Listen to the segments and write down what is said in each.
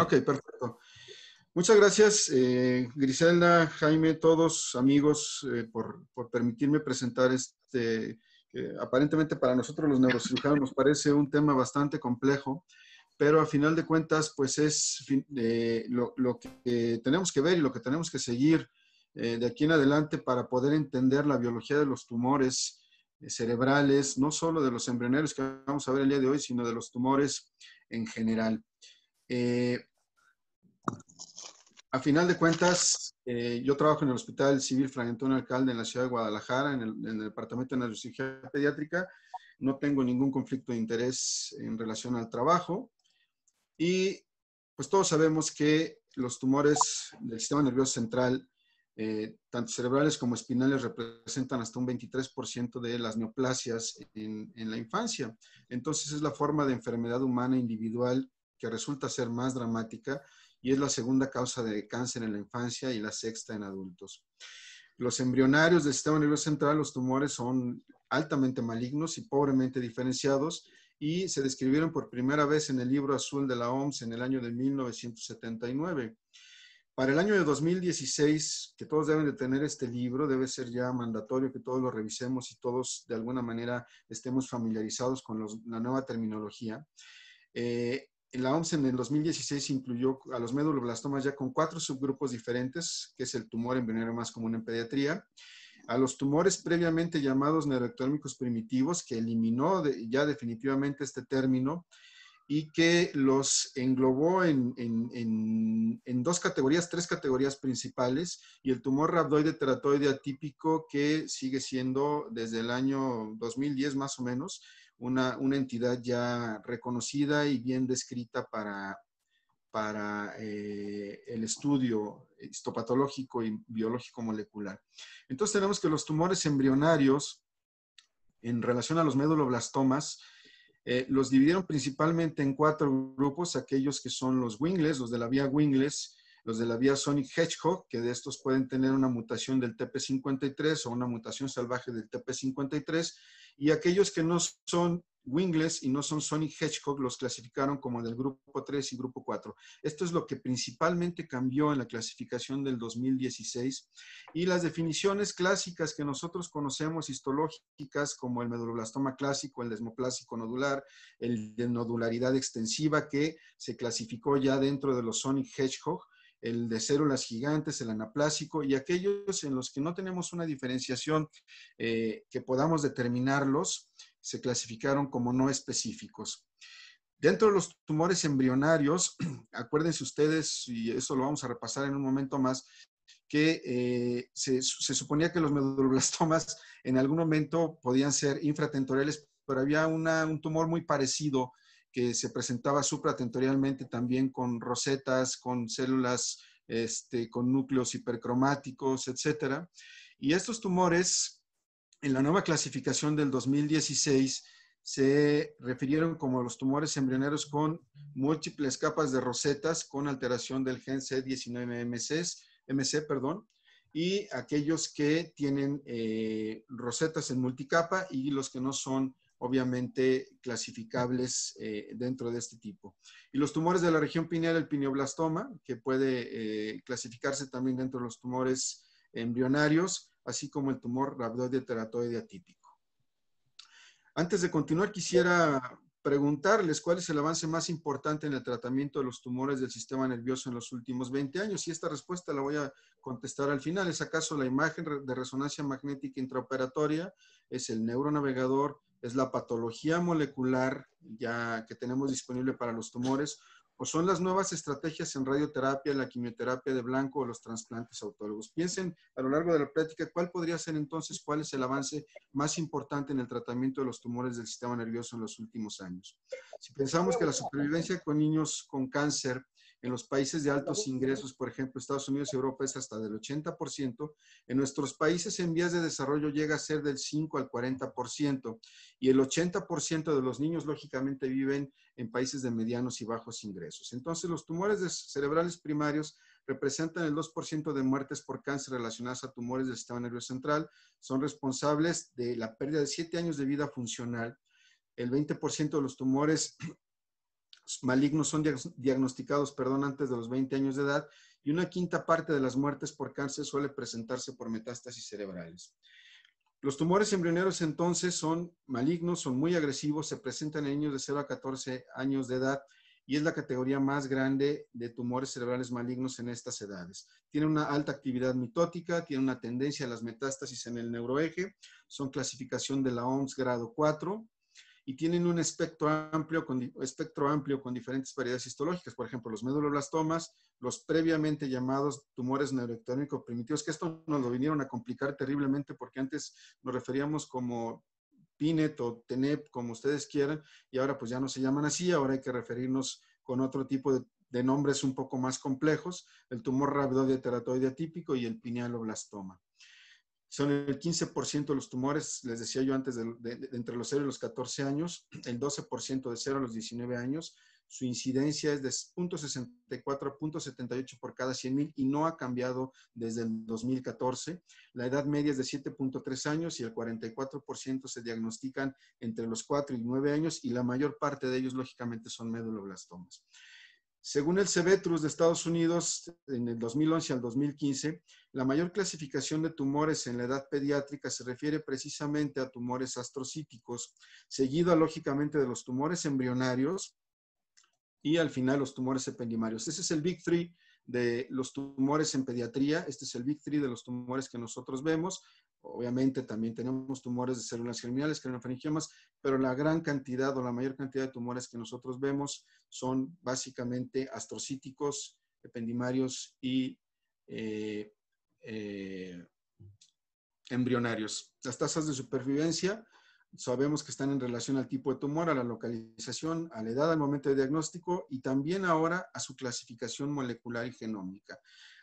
Ok, perfecto. Muchas gracias, eh, Griselda, Jaime, todos amigos, eh, por, permitirme presentar este, aparentemente para nosotros los neurocirujanos nos parece un tema bastante complejo, pero a final de cuentas, pues es eh, lo, lo, que tenemos que ver y lo que tenemos que seguir de aquí en adelante para poder entender la biología de los tumores cerebrales, no solo de los embrionarios que vamos a ver el día de hoy, sino de los tumores en general. Eh, a final de cuentas, eh, yo trabajo en el Hospital Civil Fray Antonio Alcalde en la ciudad de Guadalajara, en el, Departamento de Neurocirugía Pediátrica. No tengo ningún conflicto de interés en relación al trabajo. Y pues todos sabemos que los tumores del sistema nervioso central, eh, tanto cerebrales como espinales, representan hasta un 23% de las neoplasias en, en la infancia. Entonces es la forma de enfermedad humana individual que resulta ser más dramática y es la segunda causa de cáncer en la infancia y la sexta en adultos. Los embrionarios del sistema nervioso central, los tumores son altamente malignos y pobremente diferenciados y se describieron por primera vez en el libro azul de la OMS en el año de 1979. Para el año de 2016, que todos deben de tener este libro, debe ser ya mandatorio que todos lo revisemos y todos de alguna manera estemos familiarizados con la nueva terminología. Eh, la OMS en el 2016 incluyó a los méduloblastomas ya con cuatro subgrupos diferentes, que es el tumor envenenado más común en pediatría, a los tumores previamente llamados neuroectómicos primitivos, que eliminó ya definitivamente este término y que los englobó en, en, dos categorías, tres categorías principales, y el tumor rhabdoide teratoide atípico, que sigue siendo desde el año 2010 más o menos, una, entidad ya reconocida y bien descrita para, para eh, el estudio histopatológico y biológico molecular. Entonces tenemos que los tumores embrionarios en relación a los méduloblastomas, eh, los dividieron principalmente en cuatro grupos, aquellos que son los Wingles, los de la vía Wingles, los de la vía Sonic Hedgehog, que de estos pueden tener una mutación del TP53 o una mutación salvaje del TP53, y aquellos que no son wingless y no son Sonic Hedgehog, los clasificaron como del grupo 3 y grupo 4. Esto es lo que principalmente cambió en la clasificación del 2016 y las definiciones clásicas que nosotros conocemos histológicas como el meduloblastoma clásico, el desmoplásico nodular, el de nodularidad extensiva que se clasificó ya dentro de los Sonic Hedgehog, el de células gigantes, el anaplásico y aquellos en los que no tenemos una diferenciación eh, que podamos determinarlos, se clasificaron como no específicos. Dentro de los tumores embrionarios, acuérdense ustedes, y eso lo vamos a repasar en un momento más, que eh, se, suponía que los meduloblastomas en algún momento podían ser infratentoriales, pero había un tumor muy parecido que se presentaba supratentorialmente también con rosetas, con células, este, con núcleos hipercromáticos, etc. Y estos tumores, en la nueva clasificación del 2016, se refirieron como los tumores embrioneros con múltiples capas de rosetas con alteración del gen C19MC, MC, perdón, y aquellos que tienen eh, rosetas en multicapa y los que no son obviamente clasificables eh, dentro de este tipo. Y los tumores de la región pineal, el pineoblastoma, que puede eh, clasificarse también dentro de los tumores embrionarios, así como el tumor rabdoide teratoide atípico. Antes de continuar, quisiera preguntarles cuál es el avance más importante en el tratamiento de los tumores del sistema nervioso en los últimos 20 años. Y esta respuesta la voy a contestar al final. ¿Es acaso la imagen de resonancia magnética intraoperatoria? ¿Es el neuronavegador? es la patología molecular ya que tenemos disponible para los tumores, o son las nuevas estrategias en radioterapia, la quimioterapia de blanco o los trasplantes autólogos. Piensen a lo largo de la práctica, cuál podría ser entonces, cuál es el avance más importante en el tratamiento de los tumores del sistema nervioso en los últimos años. Si pensamos que la supervivencia con niños con cáncer en los países de altos ingresos, por ejemplo, Estados Unidos y Europa es hasta del 80%. En nuestros países en vías de desarrollo llega a ser del 5 al 40%. Y el 80% de los niños, lógicamente, viven en países de medianos y bajos ingresos. Entonces, los tumores cerebrales primarios representan el 2% de muertes por cáncer relacionadas a tumores del sistema nervioso central. Son responsables de la pérdida de 7 años de vida funcional el 20% de los tumores malignos son diagnosticados perdón, antes de los 20 años de edad y una quinta parte de las muertes por cáncer suele presentarse por metástasis cerebrales. Los tumores embrioneros entonces son malignos, son muy agresivos, se presentan en niños de 0 a 14 años de edad y es la categoría más grande de tumores cerebrales malignos en estas edades. Tiene una alta actividad mitótica, tiene una tendencia a las metástasis en el neuroeje, son clasificación de la OMS grado 4, y tienen un espectro amplio con, espectro amplio con diferentes variedades histológicas, por ejemplo, los meduloblastomas, los previamente llamados tumores neuroectónicos primitivos, que esto nos lo vinieron a complicar terriblemente porque antes nos referíamos como PINET o TENEP, como ustedes quieran, y ahora pues ya no se llaman así, ahora hay que referirnos con otro tipo de, nombres un poco más complejos, el tumor de teratoide atípico y el pinealoblastoma son el 15% de los tumores, les decía yo antes, entre los 0 y los 14 años, el 12% de 0 a los 19 años, su incidencia es de 0.64 0.78 por cada 100.000 y no ha cambiado desde el 2014. La edad media es de 7.3 años y el 44% se diagnostican entre los 4 y 9 años y la mayor parte de ellos lógicamente son méduloblastomas. Según el CBTRUS de Estados Unidos, en el 2011 al 2015, la mayor clasificación de tumores en la edad pediátrica se refiere precisamente a tumores astrocíticos, seguido lógicamente de los tumores embrionarios y al final los tumores ependimarios. Ese es el Big Three de los tumores en pediatría. Este es el Big Three de los tumores que nosotros vemos. Obviamente también tenemos tumores de células germinales, crenofaringiomas, pero la gran cantidad o la mayor cantidad de tumores que nosotros vemos son básicamente astrocíticos, ependimarios y eh, eh, embrionarios. Las tasas de supervivencia sabemos que están en relación al tipo de tumor, a la localización, a la edad al momento de diagnóstico y también ahora a su clasificación molecular y genómica.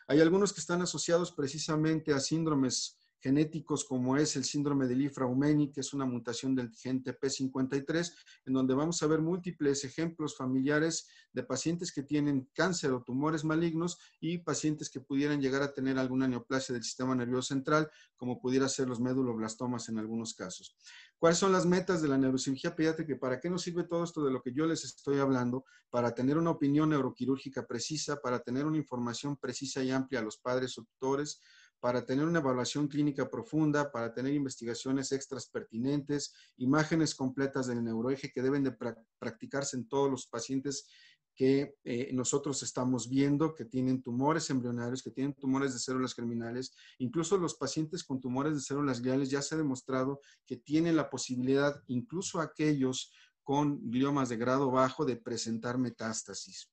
Hay algunos que están asociados precisamente a síndromes genéticos como es el síndrome de Lifraumeni, que es una mutación del gen TP53, en donde vamos a ver múltiples ejemplos familiares de pacientes que tienen cáncer o tumores malignos y pacientes que pudieran llegar a tener alguna neoplasia del sistema nervioso central, como pudiera ser los méduloblastomas en algunos casos. ¿Cuáles son las metas de la neurocirugía pediátrica y para qué nos sirve todo esto de lo que yo les estoy hablando? Para tener una opinión neuroquirúrgica precisa, para tener una información precisa y amplia a los padres o tutores, para tener una evaluación clínica profunda, para tener investigaciones extras pertinentes, imágenes completas del neuroeje que deben de practicarse en todos los pacientes que eh, nosotros estamos viendo que tienen tumores embrionarios, que tienen tumores de células criminales, Incluso los pacientes con tumores de células gliales ya se ha demostrado que tienen la posibilidad, incluso aquellos con gliomas de grado bajo, de presentar metástasis.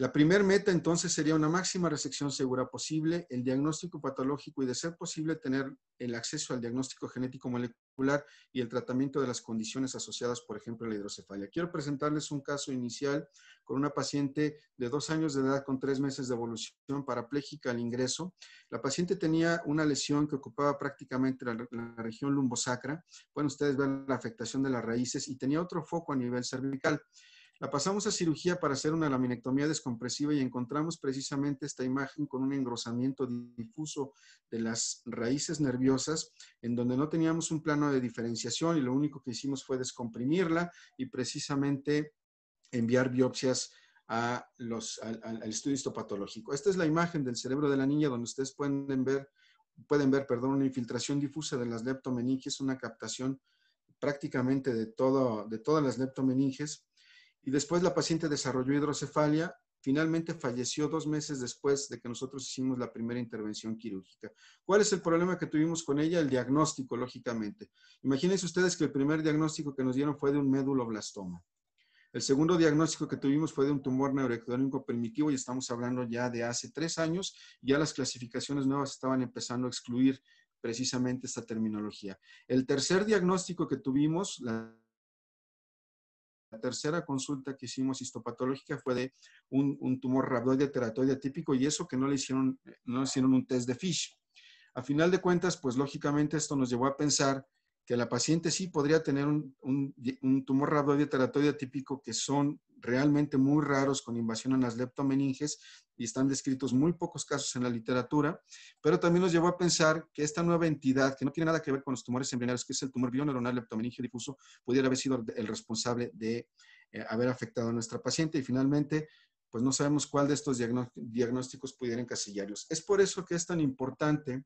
La primera meta entonces sería una máxima resección segura posible, el diagnóstico patológico y de ser posible tener el acceso al diagnóstico genético molecular y el tratamiento de las condiciones asociadas, por ejemplo, a la hidrocefalia. Quiero presentarles un caso inicial con una paciente de dos años de edad con tres meses de evolución parapléjica al ingreso. La paciente tenía una lesión que ocupaba prácticamente la, la región lumbosacra. Bueno, ustedes ver la afectación de las raíces y tenía otro foco a nivel cervical. La pasamos a cirugía para hacer una laminectomía descompresiva y encontramos precisamente esta imagen con un engrosamiento difuso de las raíces nerviosas, en donde no teníamos un plano de diferenciación y lo único que hicimos fue descomprimirla y precisamente enviar biopsias a los, al, estudio histopatológico. Esta es la imagen del cerebro de la niña donde ustedes pueden ver, pueden ver perdón, una infiltración difusa de las leptomeninges, una captación prácticamente de, todo, de todas las leptomeninges y después la paciente desarrolló hidrocefalia. Finalmente falleció dos meses después de que nosotros hicimos la primera intervención quirúrgica. ¿Cuál es el problema que tuvimos con ella? El diagnóstico, lógicamente. Imagínense ustedes que el primer diagnóstico que nos dieron fue de un méduloblastoma. El segundo diagnóstico que tuvimos fue de un tumor neuroectodérmico primitivo y estamos hablando ya de hace tres años. Ya las clasificaciones nuevas estaban empezando a excluir precisamente esta terminología. El tercer diagnóstico que tuvimos, la la tercera consulta que hicimos histopatológica fue de un, tumor rabdoide teratoide típico y eso que no le hicieron, no hicieron un test de Fish. A final de cuentas, pues lógicamente esto nos llevó a pensar que la paciente sí podría tener un, un, un tumor rabdoideo típico que son realmente muy raros con invasión en las leptomeninges y están descritos muy pocos casos en la literatura, pero también nos llevó a pensar que esta nueva entidad, que no tiene nada que ver con los tumores embrionarios, que es el tumor bioneuronal leptomeninge difuso, pudiera haber sido el responsable de eh, haber afectado a nuestra paciente y finalmente pues no sabemos cuál de estos diagnósticos pudiera encasillarlos. Es por eso que es tan importante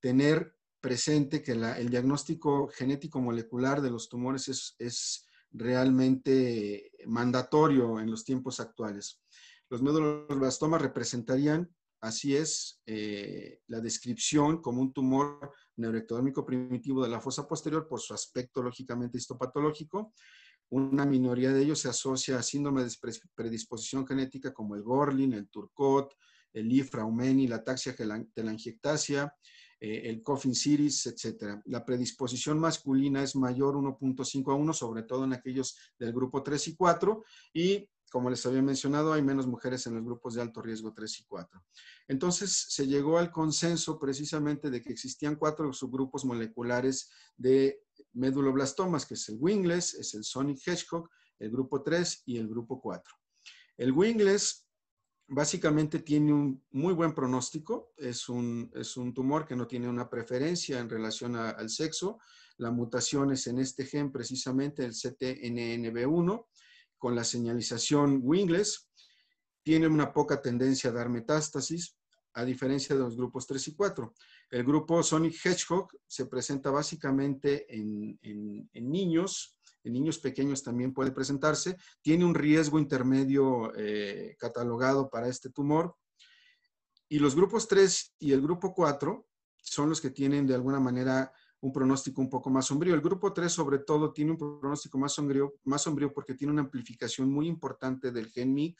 tener presente que el diagnóstico genético molecular de los tumores es, realmente mandatorio en los tiempos actuales. Los blastomas representarían, así es, eh, la descripción como un tumor neuroectodérmico primitivo de la fosa posterior por su aspecto lógicamente histopatológico. Una minoría de ellos se asocia a síndrome de predisposición genética como el Gorlin, el Turcot, el Ifraumeni, la taxia telangiectasia, eh, el Coffin Series, etc. La predisposición masculina es mayor 1.5 a 1, sobre todo en aquellos del grupo 3 y 4, y como les había mencionado, hay menos mujeres en los grupos de alto riesgo 3 y 4. Entonces, se llegó al consenso precisamente de que existían cuatro subgrupos moleculares de meduloblastomas, que es el Wingless, es el Sonic Hedgehog, el grupo 3 y el grupo 4. El Wingless básicamente tiene un muy buen pronóstico, es un, tumor que no tiene una preferencia en relación al sexo. La mutación es en este gen precisamente el CTNNB1 con la señalización wingless. Tiene una poca tendencia a dar metástasis, a diferencia de los grupos 3 y 4. El grupo Sonic Hedgehog se presenta básicamente en, en niños en niños pequeños también puede presentarse, tiene un riesgo intermedio eh, catalogado para este tumor. Y los grupos 3 y el grupo 4 son los que tienen de alguna manera un pronóstico un poco más sombrío. El grupo 3 sobre todo tiene un pronóstico más sombrío, más sombrío porque tiene una amplificación muy importante del gen MIC.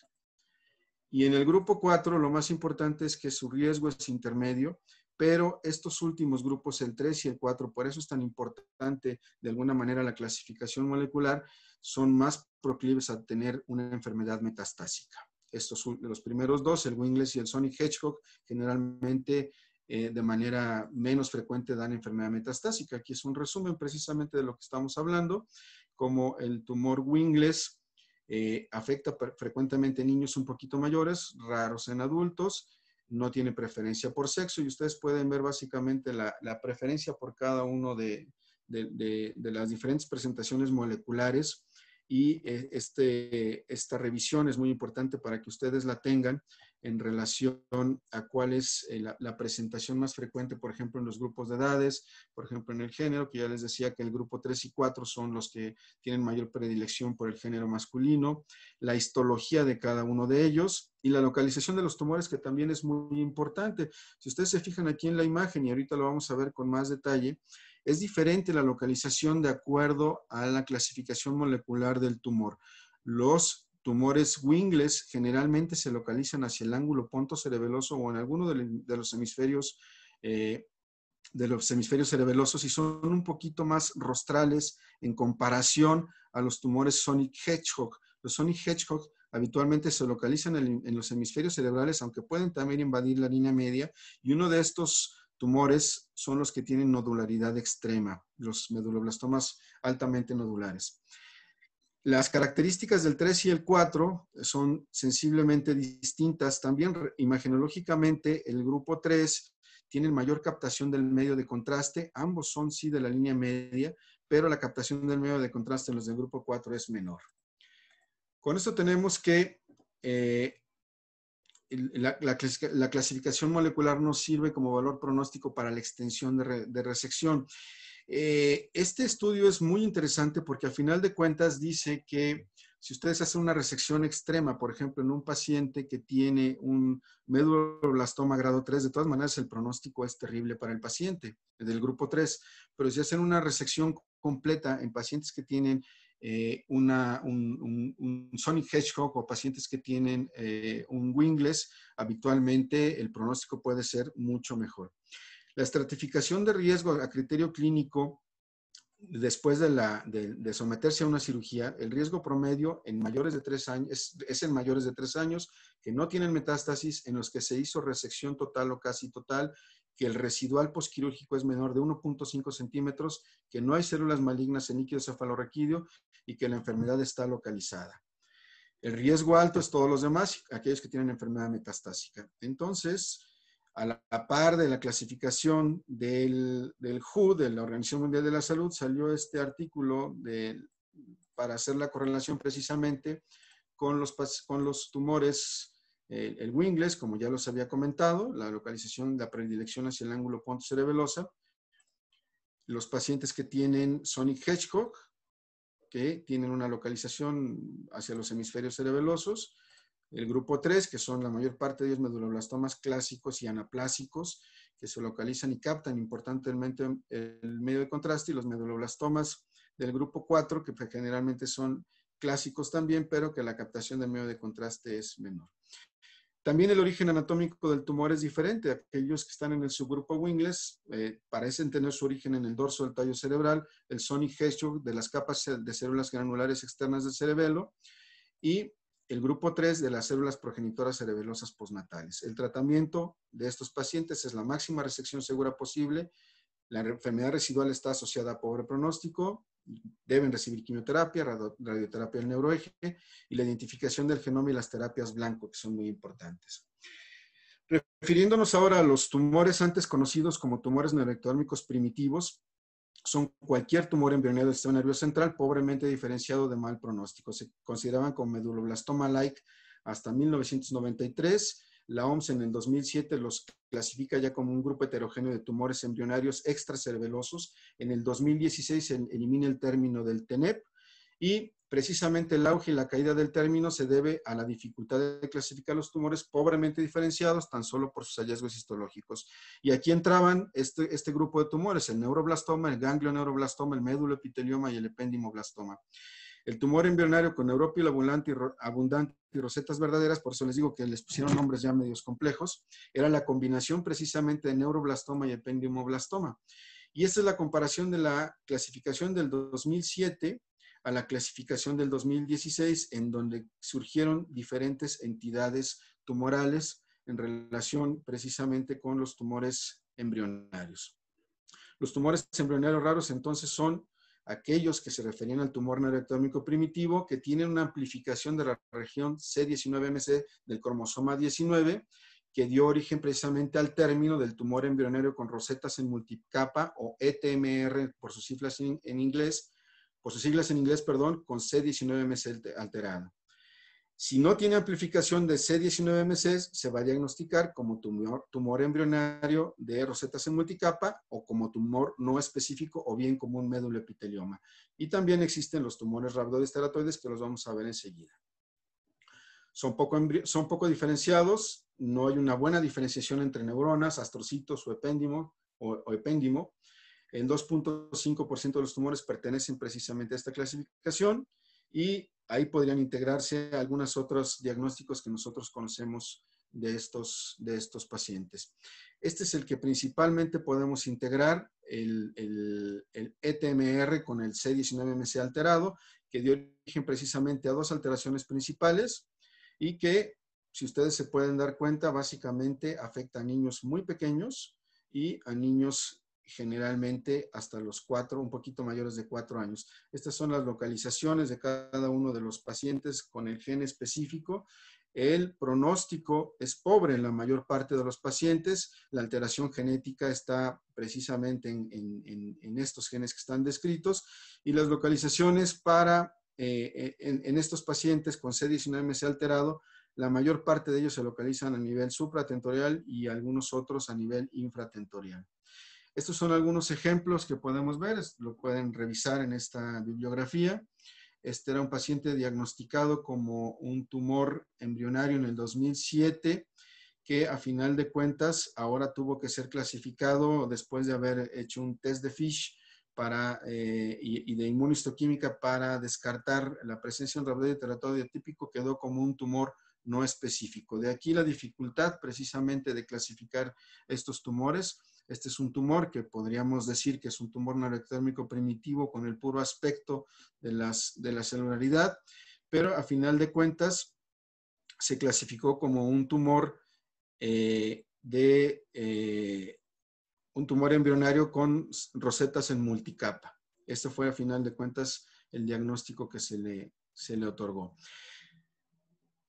Y en el grupo 4 lo más importante es que su riesgo es intermedio pero estos últimos grupos, el 3 y el 4, por eso es tan importante de alguna manera la clasificación molecular, son más proclives a tener una enfermedad metastásica. Estos los primeros dos, el Wingless y el Sonic Hedgehog, generalmente eh, de manera menos frecuente dan enfermedad metastásica. Aquí es un resumen precisamente de lo que estamos hablando, como el tumor Wingless eh, afecta frecuentemente niños un poquito mayores, raros en adultos, no tiene preferencia por sexo y ustedes pueden ver básicamente la, preferencia por cada uno de, de, las diferentes presentaciones moleculares y eh, este, esta revisión es muy importante para que ustedes la tengan en relación a cuál es eh, la, la, presentación más frecuente, por ejemplo, en los grupos de edades, por ejemplo, en el género, que ya les decía que el grupo 3 y 4 son los que tienen mayor predilección por el género masculino, la histología de cada uno de ellos y la localización de los tumores, que también es muy importante. Si ustedes se fijan aquí en la imagen, y ahorita lo vamos a ver con más detalle, es diferente la localización de acuerdo a la clasificación molecular del tumor. Los tumores Wingles generalmente se localizan hacia el ángulo ponto cerebeloso o en alguno de los hemisferios eh, de los hemisferios cerebelosos y son un poquito más rostrales en comparación a los tumores Sonic Hedgehog. Los Sonic Hedgehog habitualmente se localizan en, los hemisferios cerebrales, aunque pueden también invadir la línea media. Y uno de estos tumores son los que tienen nodularidad extrema, los meduloblastomas altamente nodulares. Las características del 3 y el 4 son sensiblemente distintas. También imagenológicamente, el grupo 3 tiene mayor captación del medio de contraste. Ambos son sí de la línea media, pero la captación del medio de contraste en los del grupo 4 es menor. Con esto tenemos que eh, la, clasificación molecular no sirve como valor pronóstico para la extensión de, resección. Eh, este estudio es muy interesante porque al final de cuentas dice que si ustedes hacen una resección extrema, por ejemplo, en un paciente que tiene un meduloblastoma grado 3, de todas maneras el pronóstico es terrible para el paciente del grupo 3, pero si hacen una resección completa en pacientes que tienen eh, un, Sonic Hedgehog o pacientes que tienen eh, un Wingless, habitualmente el pronóstico puede ser mucho mejor. La estratificación de riesgo a criterio clínico después de, someterse a una cirugía, el riesgo promedio en mayores de tres años, es, es, en mayores de tres años que no tienen metástasis, en los que se hizo resección total o casi total que el residual posquirúrgico es menor de 1.5 centímetros, que no hay células malignas en líquido cefalorraquídeo y que la enfermedad está localizada. El riesgo alto es todos los demás, aquellos que tienen enfermedad metastásica. Entonces, a la par de la clasificación del, del WHO, de la Organización Mundial de la Salud, salió este artículo para hacer la correlación precisamente con los, con los tumores el, wingless, como ya los había comentado, la localización de la predilección hacia el ángulo cerebelosa. los pacientes que tienen Sonic Hedgehog, que tienen una localización hacia los hemisferios cerebelosos, el grupo 3, que son la mayor parte de ellos meduloblastomas clásicos y anaplásicos, que se localizan y captan importantemente el medio de contraste, y los meduloblastomas del grupo 4, que generalmente son clásicos también, pero que la captación del medio de contraste es menor. También el origen anatómico del tumor es diferente. Aquellos que están en el subgrupo Wingles eh, parecen tener su origen en el dorso del tallo cerebral, el Sonic Hedgehog de las capas de células granulares externas del cerebelo y el grupo 3 de las células progenitoras cerebelosas postnatales. El tratamiento de estos pacientes es la máxima resección segura posible. La enfermedad residual está asociada a pobre pronóstico, deben recibir quimioterapia, radioterapia del neuroeje y la identificación del genoma y las terapias blanco, que son muy importantes. Refiriéndonos ahora a los tumores antes conocidos como tumores neuroectodérmicos primitivos, son cualquier tumor embrionario del sistema nervioso central pobremente diferenciado de mal pronóstico. Se consideraban como meduloblastoma-like hasta 1993 la OMS en el 2007 los clasifica ya como un grupo heterogéneo de tumores embrionarios extracerebelosos. En el 2016 se elimina el término del TENEP y precisamente el auge y la caída del término se debe a la dificultad de clasificar los tumores pobremente diferenciados tan solo por sus hallazgos histológicos. Y aquí entraban este, este grupo de tumores, el neuroblastoma, el ganglioneuroblastoma, el médulo epitelioma y el ependimoblastoma. El tumor embrionario con neuropil abundante y, abundante rosetas verdaderas, por eso les digo que les pusieron nombres ya medios complejos, era la combinación precisamente de neuroblastoma y ependimoblastoma Y esta es la comparación de la clasificación del 2007 a la clasificación del 2016, en donde surgieron diferentes entidades tumorales en relación precisamente con los tumores embrionarios. Los tumores embrionarios raros entonces son aquellos que se referían al tumor neuroectómico primitivo que tienen una amplificación de la región C19MC del cromosoma 19 que dio origen precisamente al término del tumor embrionario con rosetas en multicapa o ETMR por sus siglas en, inglés, por sus siglas en inglés, perdón, con C19MC alterado. Si no tiene amplificación de C19MC, se va a diagnosticar como tumor, embrionario de rosetas en multicapa o como tumor no específico o bien como un médulo epitelioma. Y también existen los tumores rhabdoides que los vamos a ver enseguida. Son poco, son poco diferenciados, no hay una buena diferenciación entre neuronas, astrocitos o epéndimo. O, epéndimo. en 2.5% de los tumores pertenecen precisamente a esta clasificación y ahí podrían integrarse algunos otros diagnósticos que nosotros conocemos de estos, de estos pacientes. Este es el que principalmente podemos integrar, el, el, el ETMR con el C19MC alterado, que dio origen precisamente a dos alteraciones principales y que, si ustedes se pueden dar cuenta, básicamente afecta a niños muy pequeños y a niños generalmente hasta los cuatro, un poquito mayores de cuatro años. Estas son las localizaciones de cada uno de los pacientes con el gen específico. El pronóstico es pobre en la mayor parte de los pacientes. La alteración genética está precisamente en, estos genes que están descritos y las localizaciones para eh, eh, en, estos pacientes con C19MC alterado, la mayor parte de ellos se localizan a nivel supratentorial y algunos otros a nivel infratentorial. Estos son algunos ejemplos que podemos ver, lo pueden revisar en esta bibliografía. Este era un paciente diagnosticado como un tumor embrionario en el 2007 que a final de cuentas ahora tuvo que ser clasificado después de haber hecho un test de Fish para, eh, y, de inmunohistoquímica para descartar la presencia de un rabdoiteratoide típico quedó como un tumor no específico. De aquí la dificultad precisamente de clasificar estos tumores este es un tumor que podríamos decir que es un tumor neuroectérmico primitivo con el puro aspecto de, la celularidad, pero a final de cuentas se clasificó como un tumor eh, de eh, un tumor embrionario con rosetas en multicapa. Este fue a final de cuentas el diagnóstico que se le otorgó.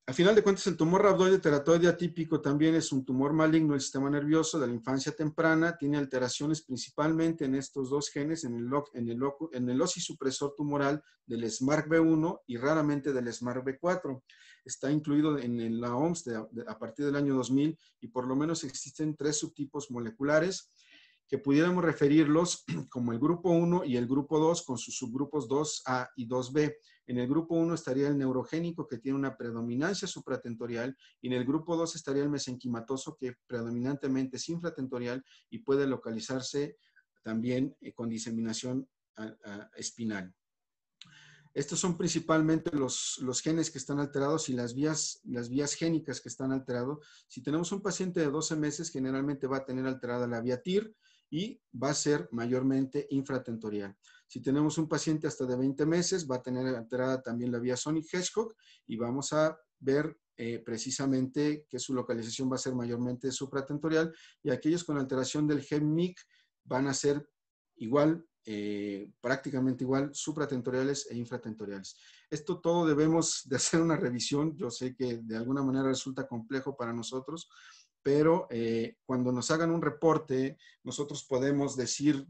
Al final de cuentas, el tumor rabdoide teratoide atípico también es un tumor maligno del sistema nervioso de la infancia temprana. Tiene alteraciones principalmente en estos dos genes, en el, en el, en el osisupresor tumoral del b 1 y raramente del b 4 Está incluido en, la OMS a partir del año 2000 y por lo menos existen tres subtipos moleculares que pudiéramos referirlos como el grupo 1 y el grupo 2 con sus subgrupos 2A y 2B. En el grupo 1 estaría el neurogénico que tiene una predominancia supratentorial y en el grupo 2 estaría el mesenquimatoso que predominantemente es infratentorial y puede localizarse también eh, con diseminación espinal. Estos son principalmente los, genes que están alterados y las vías, las vías génicas que están alteradas. Si tenemos un paciente de 12 meses, generalmente va a tener alterada la vía TIR, y va a ser mayormente infratentorial. Si tenemos un paciente hasta de 20 meses, va a tener alterada también la vía Sonic Hedgehog y vamos a ver eh, precisamente que su localización va a ser mayormente supratentorial y aquellos con alteración del GEM-MIC van a ser igual, eh, prácticamente igual, supratentoriales e infratentoriales. Esto todo debemos de hacer una revisión. Yo sé que de alguna manera resulta complejo para nosotros, pero eh, cuando nos hagan un reporte, nosotros podemos decir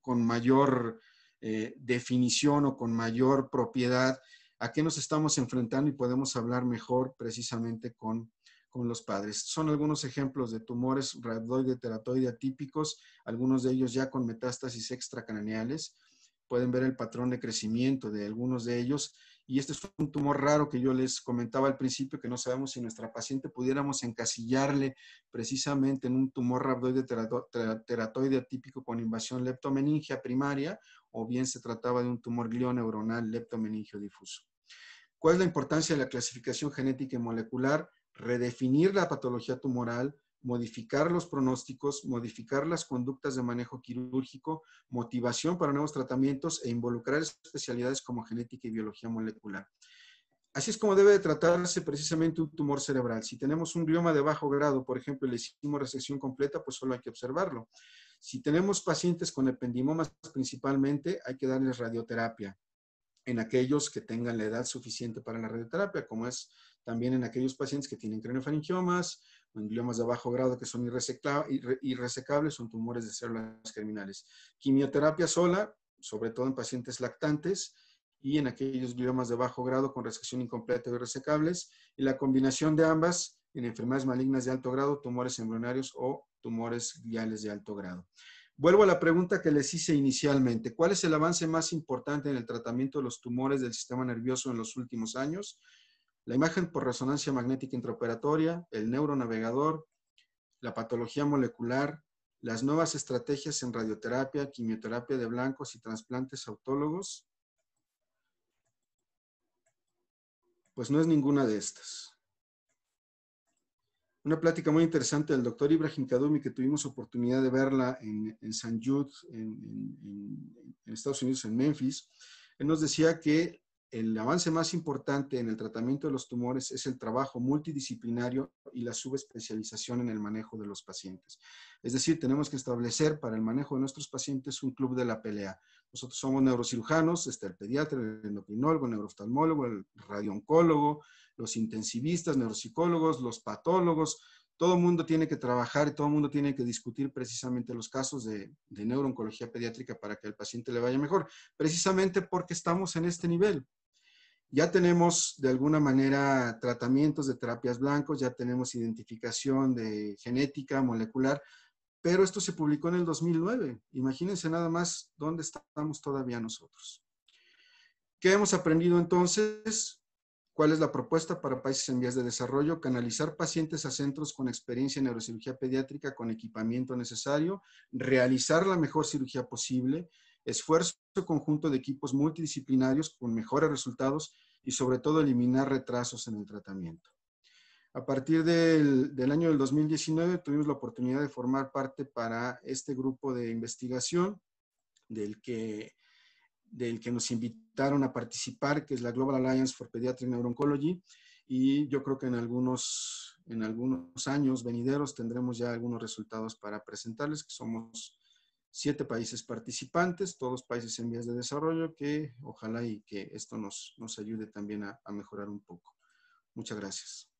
con mayor eh, definición o con mayor propiedad a qué nos estamos enfrentando y podemos hablar mejor precisamente con, con los padres. Son algunos ejemplos de tumores rhabdoide, teratoide atípicos, algunos de ellos ya con metástasis extracraneales. Pueden ver el patrón de crecimiento de algunos de ellos y este es un tumor raro que yo les comentaba al principio, que no sabemos si nuestra paciente pudiéramos encasillarle precisamente en un tumor rabdoide teratoide atípico con invasión leptomeningia primaria, o bien se trataba de un tumor glioneuronal leptomeningio difuso. ¿Cuál es la importancia de la clasificación genética y molecular? Redefinir la patología tumoral, modificar los pronósticos, modificar las conductas de manejo quirúrgico, motivación para nuevos tratamientos e involucrar especialidades como genética y biología molecular. Así es como debe tratarse precisamente un tumor cerebral. Si tenemos un glioma de bajo grado, por ejemplo, y le hicimos resección completa, pues solo hay que observarlo. Si tenemos pacientes con ependimomas principalmente, hay que darles radioterapia en aquellos que tengan la edad suficiente para la radioterapia, como es también en aquellos pacientes que tienen craniofaringiomas gliomas de bajo grado que son irresecables son tumores de células germinales. Quimioterapia sola, sobre todo en pacientes lactantes y en aquellos gliomas de bajo grado con resección incompleta o irresecables, y la combinación de ambas en enfermedades malignas de alto grado, tumores embrionarios o tumores gliales de alto grado. Vuelvo a la pregunta que les hice inicialmente. ¿Cuál es el avance más importante en el tratamiento de los tumores del sistema nervioso en los últimos años? la imagen por resonancia magnética intraoperatoria, el neuronavegador, la patología molecular, las nuevas estrategias en radioterapia, quimioterapia de blancos y trasplantes autólogos, pues no es ninguna de estas. Una plática muy interesante del doctor Ibrahim Kadumi que tuvimos oportunidad de verla en, San Jude, en, en Estados Unidos, en Memphis. Él nos decía que el avance más importante en el tratamiento de los tumores es el trabajo multidisciplinario y la subespecialización en el manejo de los pacientes. Es decir, tenemos que establecer para el manejo de nuestros pacientes un club de la pelea. Nosotros somos neurocirujanos, está el pediatra, el endocrinólogo, el neurooftalmólogo, el radioncólogo, los intensivistas, neuropsicólogos, los patólogos, todo el mundo tiene que trabajar y todo el mundo tiene que discutir precisamente los casos de, de neurooncología pediátrica para que al paciente le vaya mejor, precisamente porque estamos en este nivel. Ya tenemos de alguna manera tratamientos de terapias blancos, ya tenemos identificación de genética molecular, pero esto se publicó en el 2009. Imagínense nada más dónde estamos todavía nosotros. ¿Qué hemos aprendido entonces? ¿Cuál es la propuesta para países en vías de desarrollo? Canalizar pacientes a centros con experiencia en neurocirugía pediátrica con equipamiento necesario, realizar la mejor cirugía posible, esfuerzo conjunto de equipos multidisciplinarios con mejores resultados y sobre todo eliminar retrasos en el tratamiento. A partir del, del, año del 2019 tuvimos la oportunidad de formar parte para este grupo de investigación del que, del que nos invitaron a participar, que es la Global Alliance for Pediatric Neuro-Oncology, y yo creo que en algunos, en algunos años venideros tendremos ya algunos resultados para presentarles, que somos siete países participantes, todos países en vías de desarrollo, que ojalá y que esto nos, ayude también a mejorar un poco. Muchas gracias.